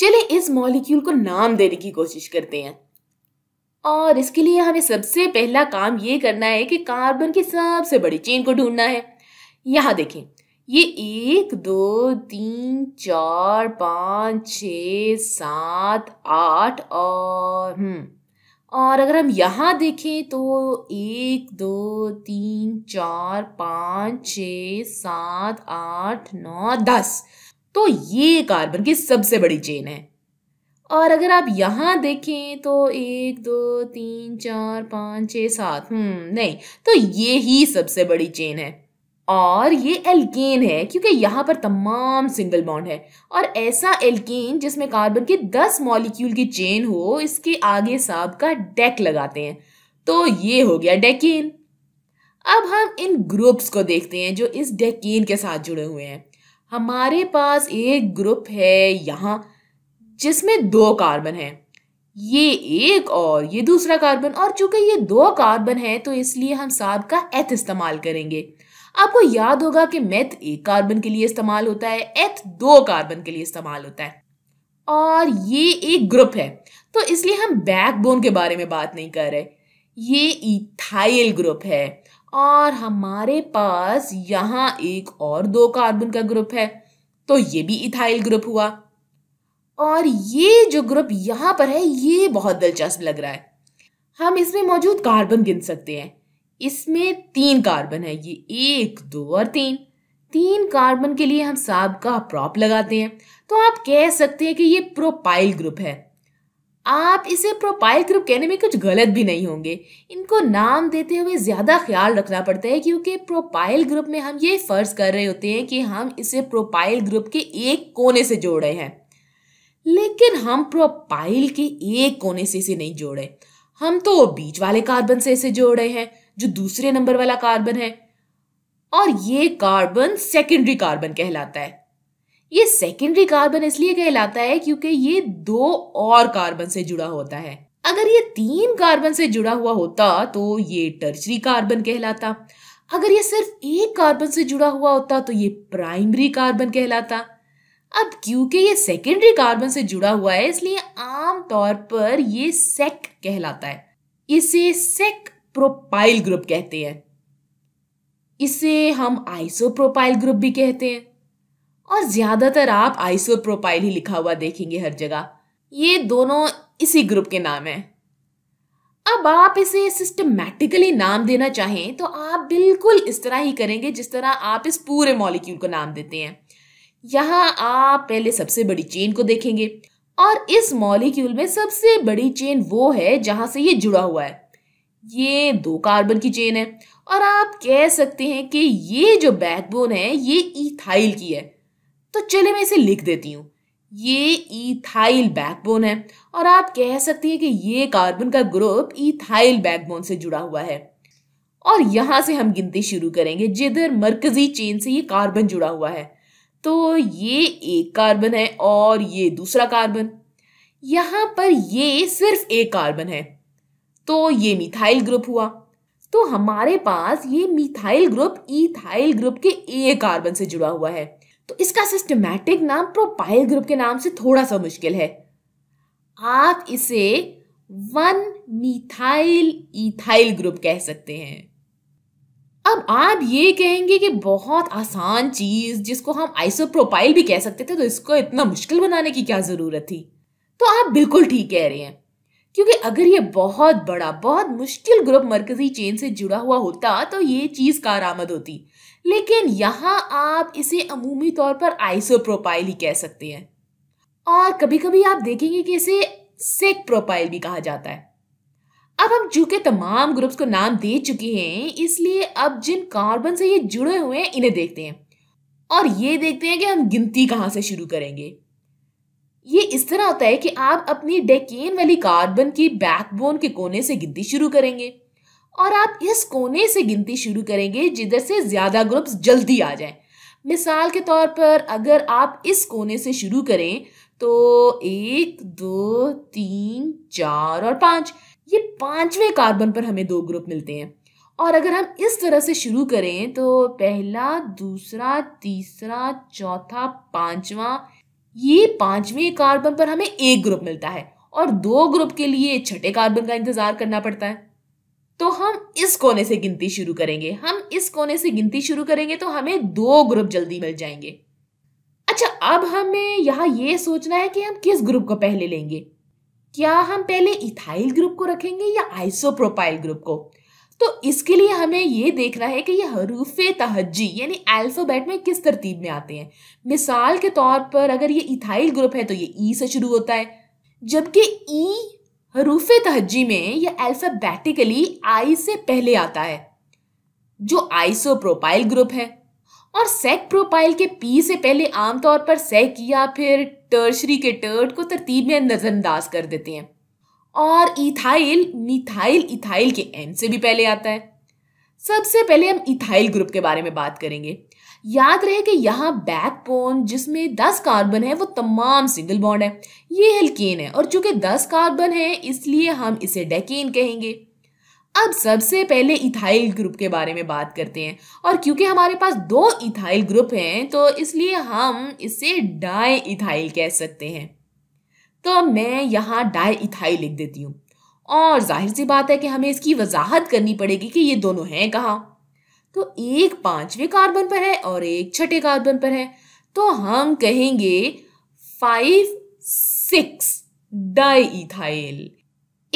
चले इस मॉलिक्यूल को नाम देने की कोशिश करते हैं और इसके लिए हमें सबसे पहला काम ये करना है कि कार्बन की सबसे बड़ी चेन को ढूंढना है यहाँ देखें ये एक दो तीन चार पाँच छ सात आठ और हम्म, और अगर हम यहाँ देखें तो एक दो तीन चार पाँच छ सात आठ नौ दस तो ये कार्बन की सबसे बड़ी चेन है और अगर आप यहाँ देखें तो एक दो तीन चार पाँच छः सात हम्म नहीं तो ये ही सबसे बड़ी चेन है और ये एल्केन है क्योंकि यहाँ पर तमाम सिंगल बॉन्ड है और ऐसा एल्केन जिसमें कार्बन के दस मॉलिक्यूल की चेन हो इसके आगे साहब का डेक लगाते हैं तो ये हो गया डेकेन अब हम इन ग्रुप्स को देखते हैं जो इस डेकेन के साथ जुड़े हुए हैं हमारे पास एक ग्रुप है यहाँ जिसमें दो कार्बन है ये एक और ये दूसरा कार्बन और चूंकि ये दो कार्बन है तो इसलिए हम साब का एथ इस्तेमाल करेंगे आपको याद होगा कि मेथ एक कार्बन के लिए इस्तेमाल होता है एथ दो कार्बन के लिए इस्तेमाल होता है और ये एक ग्रुप है तो इसलिए हम बैकबोन के बारे में बात नहीं कर रहे ये इथाइल ग्रुप है और हमारे पास यहाँ एक और दो कार्बन का ग्रुप है तो ये भी इथाइल ग्रुप हुआ और ये जो ग्रुप यहाँ पर है ये बहुत दिलचस्प लग रहा है हम इसमें मौजूद कार्बन गिन सकते हैं इसमें तीन कार्बन है ये एक दो और तीन तीन कार्बन के लिए हम साब का प्रॉप लगाते हैं तो आप कह सकते हैं कि ये प्रोपाइल ग्रुप है आप इसे प्रोपाइल ग्रुप कहने में कुछ गलत भी नहीं होंगे इनको नाम देते हुए ज़्यादा ख्याल रखना पड़ता है क्योंकि प्रोपाइल ग्रुप में हम ये फ़र्ज कर रहे होते हैं कि हम इसे प्रोपाइल ग्रुप के एक कोने से जोड़ रहे हैं लेकिन हम प्रोपाइल के एक कोने से इसे नहीं जोड़ रहे हम तो बीच वाले कार्बन से इसे जोड़ रहे हैं जो दूसरे नंबर वाला कार्बन है और ये कार्बन सेकेंडरी कार्बन कहलाता है ये सेकेंडरी कार्बन इसलिए कहलाता है क्योंकि ये दो और कार्बन से जुड़ा होता है अगर ये तीन कार्बन से जुड़ा हुआ होता तो ये टर्चरी कार्बन कहलाता अगर ये सिर्फ एक कार्बन से जुड़ा हुआ होता तो ये प्राइमरी कार्बन कहलाता अब क्योंकि ये सेकेंडरी कार्बन से जुड़ा हुआ है इसलिए आम तौर पर ये सेक कहलाता है इसे सेक प्रोपाइल ग्रुप कहते हैं इसे हम आइसोप्रोपाइल ग्रुप भी कहते हैं और ज़्यादातर आप आइसोप्रोपाइल ही लिखा हुआ देखेंगे हर जगह ये दोनों इसी ग्रुप के नाम हैं अब आप इसे सिस्टमैटिकली नाम देना चाहें तो आप बिल्कुल इस तरह ही करेंगे जिस तरह आप इस पूरे मॉलिक्यूल को नाम देते हैं यहाँ आप पहले सबसे बड़ी चेन को देखेंगे और इस मॉलिक्यूल में सबसे बड़ी चेन वो है जहाँ से ये जुड़ा हुआ है ये दो कार्बन की चेन है और आप कह सकते हैं कि ये जो बैकबोन है ये इथाइल की है तो चले मैं इसे लिख देती हूँ ये इथाइल बैकबोन है और आप कह सकती हैं कि ये कार्बन का ग्रुप इथाइल बैकबोन से जुड़ा हुआ है और यहाँ से हम गिनती शुरू करेंगे जिधर मरकजी चेन से ये कार्बन जुड़ा हुआ है तो ये एक कार्बन है और ये दूसरा कार्बन यहाँ पर ये सिर्फ एक कार्बन है तो ये मिथाइल ग्रुप हुआ तो हमारे पास ये मिथाइल ग्रुप इथाइल ग्रुप के एक कार्बन से जुड़ा हुआ है तो इसका सिस्टमैटिक नाम प्रोपाइल ग्रुप के नाम से थोड़ा सा मुश्किल है आप इसे वन मिथाइल इथाइल ग्रुप कह सकते हैं अब आप ये कहेंगे कि बहुत आसान चीज जिसको हम आइसोप्रोपाइल भी कह सकते थे तो इसको इतना मुश्किल बनाने की क्या जरूरत थी तो आप बिल्कुल ठीक कह रहे हैं क्योंकि अगर ये बहुत बड़ा बहुत मुश्किल ग्रुप मरकजी चेन से जुड़ा हुआ होता तो ये चीज़ कार आमद होती लेकिन यहाँ आप इसे अमूमी तौर पर आइसोप्रोपाइल ही कह सकते हैं और कभी कभी आप देखेंगे कि इसे सेक प्रोपाइल भी कहा जाता है अब हम चूंकि तमाम ग्रुप्स को नाम दे चुके हैं इसलिए अब जिन कार्बन से ये जुड़े हुए हैं इन्हें देखते हैं और ये देखते हैं कि हम गिनती कहाँ से शुरू करेंगे ये इस तरह होता है कि आप अपनी डेकेन वाली कार्बन की बैकबोन के कोने से गिनती शुरू करेंगे और आप इस कोने से गिनती शुरू करेंगे जिधर से ज़्यादा ग्रुप्स जल्दी आ जाएं मिसाल के तौर पर अगर आप इस कोने से शुरू करें तो एक दो तीन चार और पांच ये पांचवें कार्बन पर हमें दो ग्रुप मिलते हैं और अगर हम इस तरह से शुरू करें तो पहला दूसरा तीसरा चौथा पांचवा ये पांचवें कार्बन पर हमें एक ग्रुप मिलता है और दो ग्रुप के लिए छठे कार्बन का इंतजार करना पड़ता है तो हम इस कोने से गिनती शुरू करेंगे हम इस कोने से गिनती शुरू करेंगे तो हमें दो ग्रुप जल्दी मिल जाएंगे अच्छा अब हमें यहाँ ये सोचना है कि हम किस ग्रुप को पहले लेंगे क्या हम पहले इथाइल ग्रुप को रखेंगे या आइसोप्रोपाइल ग्रुप को तो इसके लिए हमें ये देखना है कि ये हरूफ तहजी यानी अल्फ़ाबेट में किस तरतीब में आते हैं मिसाल के तौर पर अगर ये इथाइल ग्रुप है तो ये ई e से शुरू होता है जबकि ई e हरूफ तहजी में यह अल्फ़ाबेटिकली आई से पहले आता है जो आइसो प्रोपाइल ग्रुप है और सेक प्रोपाइल के पी से पहले आमतौर पर सेक या फिर टर्शरी के टर्ट को तरतीब में नज़रअंदाज कर देते हैं और इथाइल मिथाइल इथाइल के एन से भी पहले आता है सबसे पहले हम इथाइल ग्रुप के बारे में बात करेंगे याद रहे कि यहाँ बैकबोन जिसमें 10 कार्बन है वो तमाम सिंगल बॉन्ड है ये हेल्केन है और चूंकि 10 कार्बन है इसलिए हम इसे डेकेन कहेंगे अब सबसे पहले इथाइल ग्रुप के बारे में बात करते हैं और क्योंकि हमारे पास दो इथाइल ग्रुप हैं तो इसलिए हम इसे डाई इथाइल कह सकते हैं तो मैं यहाँ डाई इथाई लिख देती हूँ और जाहिर सी बात है कि हमें इसकी वजाहत करनी पड़ेगी कि ये दोनों हैं कहाँ तो एक पांचवें कार्बन पर है और एक छठे कार्बन पर है तो हम कहेंगे फाइव सिक्स डाई इथाइल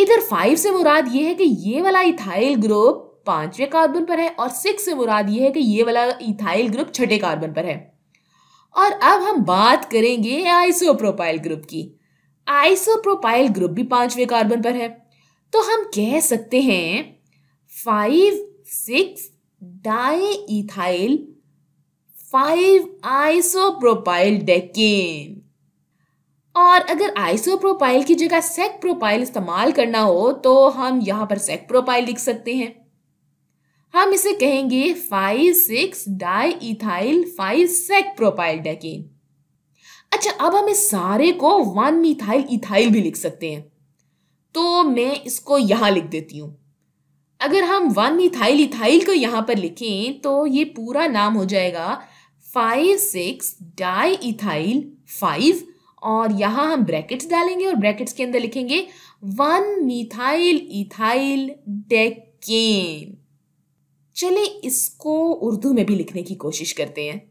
इधर फाइव से मुराद ये है कि ये वाला इथाइल ग्रुप पांचवें कार्बन पर है और सिक्स से मुराद ये है कि ये वाला इथाइल ग्रुप छठे कार्बन पर है और अब हम बात करेंगे आइसोप्रोपाइल ग्रुप की आइसोप्रोपाइल ग्रुप भी पांचवें कार्बन पर है तो हम कह सकते हैं five six diethyl five isopropyl decane और अगर आइसोप्रोपाइल की जगह सेक प्रोपाइल इस्तेमाल करना हो तो हम यहां पर सेक प्रोपाइल लिख सकते हैं हम इसे कहेंगे five six diethyl five sec propyl decane अच्छा अब हम इस सारे को वन मिथाइल इथाइल भी लिख सकते हैं तो मैं इसको यहाँ लिख देती हूँ अगर हम वन मिथाइल इथाइल को यहाँ पर लिखें तो ये पूरा नाम हो जाएगा five six diethyl five और यहाँ हम ब्रैकेट्स डालेंगे और ब्रैकेट्स के अंदर लिखेंगे वन मिथाइल इथाइल डेकेन चले इसको उर्दू में भी लिखने की कोशिश करते हैं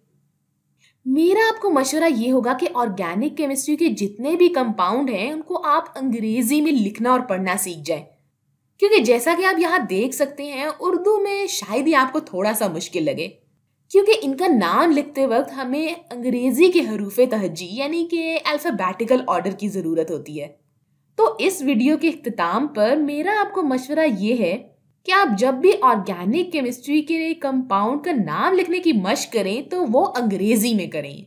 मेरा आपको मशवरा ये होगा कि ऑर्गेनिक केमिस्ट्री के जितने भी कंपाउंड हैं उनको आप अंग्रेजी में लिखना और पढ़ना सीख जाए क्योंकि जैसा कि आप यहाँ देख सकते हैं उर्दू में शायद ही आपको थोड़ा सा मुश्किल लगे क्योंकि इनका नाम लिखते वक्त हमें अंग्रेजी के हरूफ तहजी यानी कि अल्फ़ाबेटिकल ऑर्डर की ज़रूरत होती है तो इस वीडियो के अख्ताम पर मेरा आपको मशवरा ये है कि आप जब भी ऑर्गेनिक केमिस्ट्री के कंपाउंड का नाम लिखने की मश करें तो वो अंग्रेजी में करें